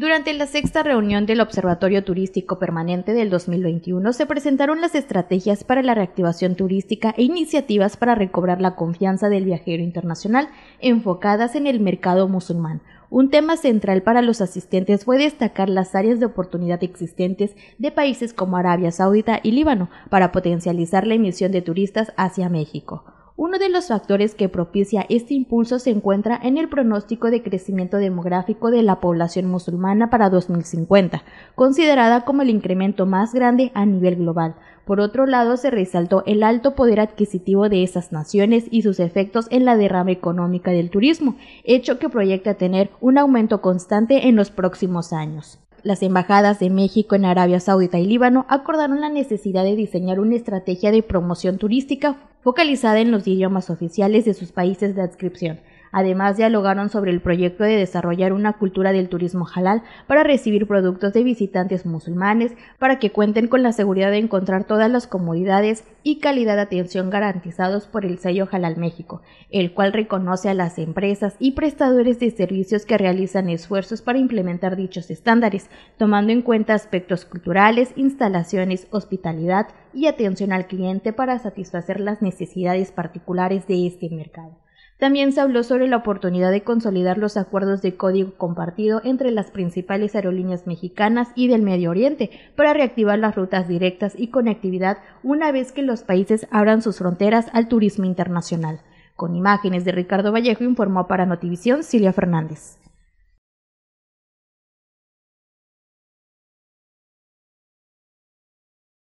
Durante la sexta reunión del Observatorio Turístico Permanente del 2021 se presentaron las estrategias para la reactivación turística e iniciativas para recobrar la confianza del viajero internacional enfocadas en el mercado musulmán. Un tema central para los asistentes fue destacar las áreas de oportunidad existentes de países como Arabia Saudita y Líbano para potencializar la emisión de turistas hacia México. Uno de los factores que propicia este impulso se encuentra en el pronóstico de crecimiento demográfico de la población musulmana para 2050, considerada como el incremento más grande a nivel global. Por otro lado, se resaltó el alto poder adquisitivo de esas naciones y sus efectos en la derrama económica del turismo, hecho que proyecta tener un aumento constante en los próximos años las embajadas de México en Arabia Saudita y Líbano acordaron la necesidad de diseñar una estrategia de promoción turística focalizada en los idiomas oficiales de sus países de adscripción, Además, dialogaron sobre el proyecto de desarrollar una cultura del turismo halal para recibir productos de visitantes musulmanes, para que cuenten con la seguridad de encontrar todas las comodidades y calidad de atención garantizados por el sello Halal México, el cual reconoce a las empresas y prestadores de servicios que realizan esfuerzos para implementar dichos estándares, tomando en cuenta aspectos culturales, instalaciones, hospitalidad y atención al cliente para satisfacer las necesidades particulares de este mercado. También se habló sobre la oportunidad de consolidar los acuerdos de código compartido entre las principales aerolíneas mexicanas y del Medio Oriente para reactivar las rutas directas y conectividad una vez que los países abran sus fronteras al turismo internacional. Con imágenes de Ricardo Vallejo informó para Notivisión Silvia Fernández.